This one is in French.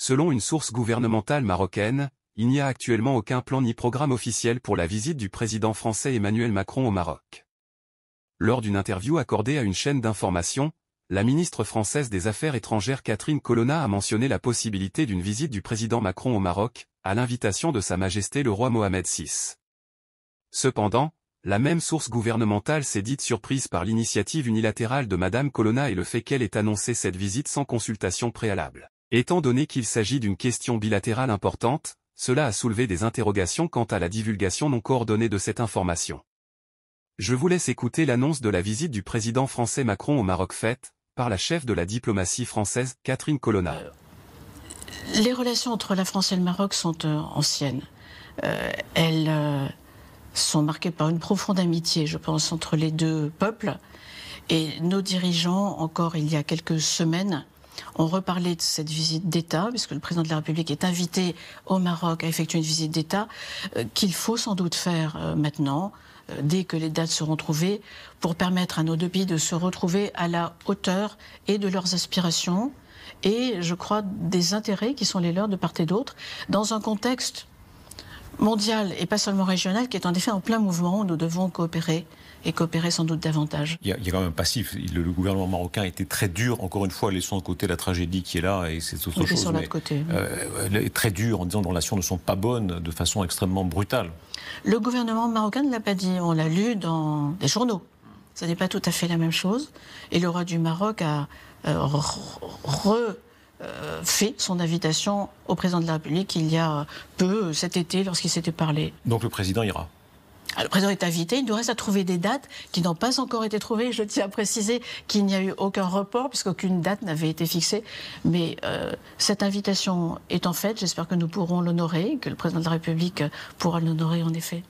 Selon une source gouvernementale marocaine, il n'y a actuellement aucun plan ni programme officiel pour la visite du président français Emmanuel Macron au Maroc. Lors d'une interview accordée à une chaîne d'information, la ministre française des Affaires étrangères Catherine Colonna a mentionné la possibilité d'une visite du président Macron au Maroc, à l'invitation de Sa Majesté le roi Mohamed VI. Cependant, la même source gouvernementale s'est dite surprise par l'initiative unilatérale de Madame Colonna et le fait qu'elle ait annoncé cette visite sans consultation préalable. Étant donné qu'il s'agit d'une question bilatérale importante, cela a soulevé des interrogations quant à la divulgation non coordonnée de cette information. Je vous laisse écouter l'annonce de la visite du président français Macron au Maroc faite par la chef de la diplomatie française, Catherine Colonna. Les relations entre la France et le Maroc sont euh, anciennes. Euh, elles euh, sont marquées par une profonde amitié, je pense, entre les deux peuples. Et nos dirigeants, encore il y a quelques semaines, on reparlait de cette visite d'État, puisque le président de la République est invité au Maroc à effectuer une visite d'État, euh, qu'il faut sans doute faire euh, maintenant, euh, dès que les dates seront trouvées, pour permettre à nos deux pays de se retrouver à la hauteur et de leurs aspirations et, je crois, des intérêts qui sont les leurs de part et d'autre, dans un contexte mondiale et pas seulement régionale qui est en effet en plein mouvement. nous devons coopérer et coopérer sans doute davantage. Il y a, quand même un passif. Le, gouvernement marocain était très dur, encore une fois, laissant de côté la tragédie qui est là, et c'est autre chose. Sur mais, côté. Euh, est très dur en disant que les relations ne sont pas bonnes de façon extrêmement brutale. Le gouvernement marocain ne l'a pas dit, on l'a lu dans des journaux. Ce n'est pas tout à fait la même chose. Et le roi du Maroc a euh, re euh, fait son invitation au président de la République il y a peu, cet été, lorsqu'il s'était parlé. Donc le président ira ah, le président est invité. Il nous reste à trouver des dates qui n'ont pas encore été trouvées. Je tiens à préciser qu'il n'y a eu aucun report puisqu'aucune date n'avait été fixée. Mais euh, cette invitation est en fait. J'espère que nous pourrons l'honorer, que le président de la République pourra l'honorer en effet.